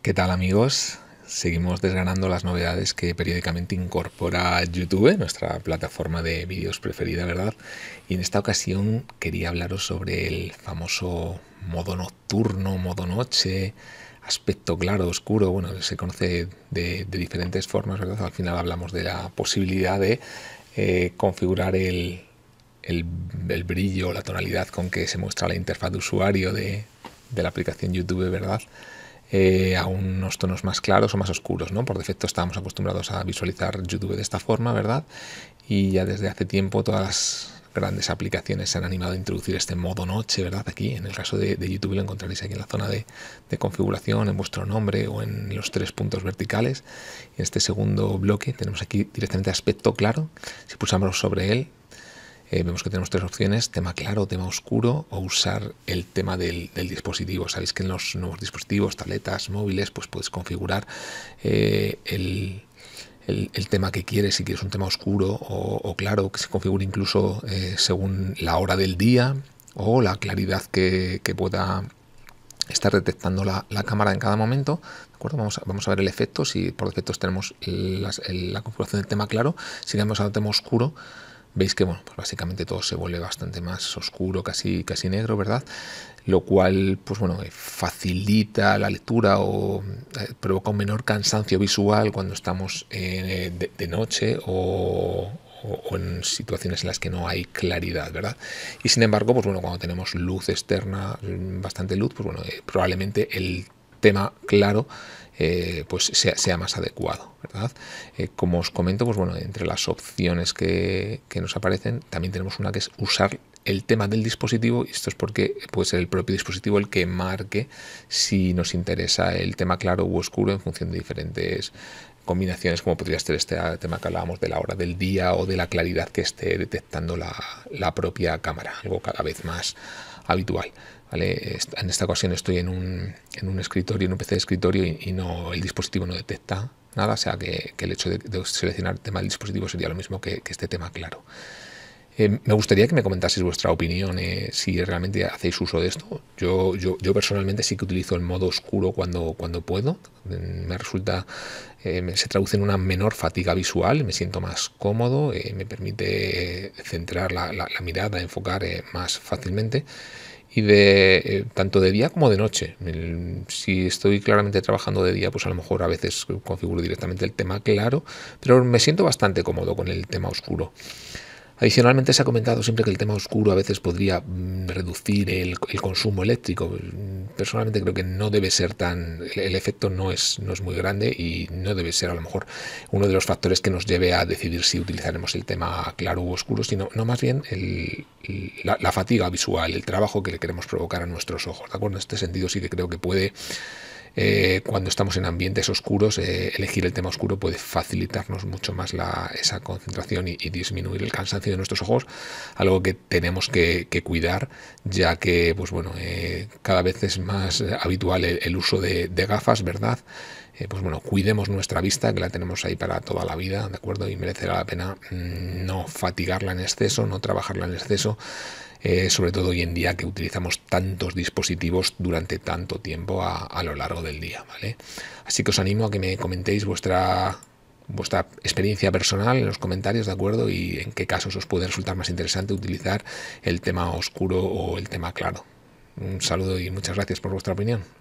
¿Qué tal amigos? Seguimos desgranando las novedades que periódicamente incorpora YouTube, nuestra plataforma de vídeos preferida, ¿verdad? Y en esta ocasión quería hablaros sobre el famoso modo nocturno, modo noche, aspecto claro, oscuro, bueno, se conoce de, diferentes formas, ¿verdad? Al final hablamos de la posibilidad de eh, configurar el, brillo, la tonalidad con que se muestra la interfaz de usuario de la aplicación YouTube, ¿verdad? Eh, a unos tonos más claros o más oscuros, ¿no? Por defecto estábamos acostumbrados a visualizar YouTube de esta forma, ¿verdad? Y ya desde hace tiempo todas las grandes aplicaciones se han animado a introducir este modo noche, ¿verdad? Aquí, en el caso de, YouTube lo encontraréis aquí en la zona de, de, configuración, en vuestro nombre o en los tres puntos verticales. En este segundo bloque tenemos aquí directamente aspecto claro. Si pulsamos sobre él, eh, vemos que tenemos tres opciones, tema claro, tema oscuro o usar el tema del, dispositivo. Sabéis que en los nuevos dispositivos, tabletas, móviles, pues puedes configurar eh, el, tema que quieres, si quieres un tema oscuro o, claro, que se configure incluso eh, según la hora del día o la claridad que, pueda estar detectando la, cámara en cada momento. acuerdo? Vamos, a, ver el efecto. Si por defecto tenemos la, configuración del tema claro, si le vamos al tema oscuro, veis que bueno, pues básicamente todo se vuelve bastante más oscuro, casi, casi negro, ¿verdad? Lo cual, pues bueno, eh, facilita la lectura o eh, provoca un menor cansancio visual cuando estamos eh, de, noche o, en situaciones en las que no hay claridad, ¿verdad? Y sin embargo, pues bueno, cuando tenemos luz externa, mm, bastante luz, pues bueno, probablemente el tema claro eh, pues sea, más adecuado, ¿verdad? Eh, como os comento, pues bueno, entre las opciones que, nos aparecen, también tenemos una que es usar el tema del dispositivo, esto es porque puede ser el propio dispositivo el que marque si nos interesa el tema claro u oscuro en función de diferentes combinaciones como podría ser este tema que hablábamos de la hora del día o de la claridad que esté detectando la, propia cámara, algo cada vez más habitual. En esta ocasión estoy en un, en un escritorio, en un PC de escritorio y no el dispositivo no detecta nada, o sea que, el hecho de, seleccionar el tema del dispositivo sería lo mismo que, este tema, claro. Em, me gustaría que me comentaseis vuestra opinión, eh, si realmente hacéis uso de esto. Yo, yo, personalmente sí que utilizo el modo oscuro cuando, cuando puedo. Em, me resulta, em, se traduce en una menor fatiga visual, me siento más cómodo, eh, me permite eh, centrar la, la mirada, enfocar más fácilmente y de eh, tanto de día como de noche. si estoy claramente trabajando de día, pues a lo mejor a veces configuro directamente el tema claro, pero me siento bastante cómodo con el tema oscuro. Adicionalmente se ha comentado siempre que el tema oscuro a veces podría mm, reducir el, consumo eléctrico. Personalmente creo que no debe ser tan, el, efecto no es, no es muy grande y no debe ser a lo mejor uno de los factores que nos lleve a decidir si utilizaremos el tema claro u oscuro, sino no más bien la, fatiga visual, el trabajo que le queremos provocar a nuestros ojos. ¿de acuerdo? En este sentido sí que creo que puede eh, cuando estamos en ambientes oscuros, eh, elegir el tema oscuro puede facilitarnos mucho más la, esa concentración y, disminuir el cansancio de nuestros ojos, algo que tenemos que, cuidar, ya que, pues bueno, eh, cada vez es más habitual el, uso de gafas, ¿verdad? Eh, pues bueno, cuidemos nuestra vista, que la tenemos ahí para toda la vida, ¿de acuerdo? Y merecerá la pena mm, no fatigarla en exceso, no trabajarla en exceso. Eh, sobre todo hoy en día que utilizamos tantos dispositivos durante tanto tiempo a, a, lo largo del día, ¿vale? Así que os animo a que me comentéis vuestra vuestra experiencia personal en los comentarios, ¿de acuerdo? Y en qué casos os puede resultar más interesante utilizar el tema oscuro o el tema claro. Un saludo y muchas gracias por vuestra opinión.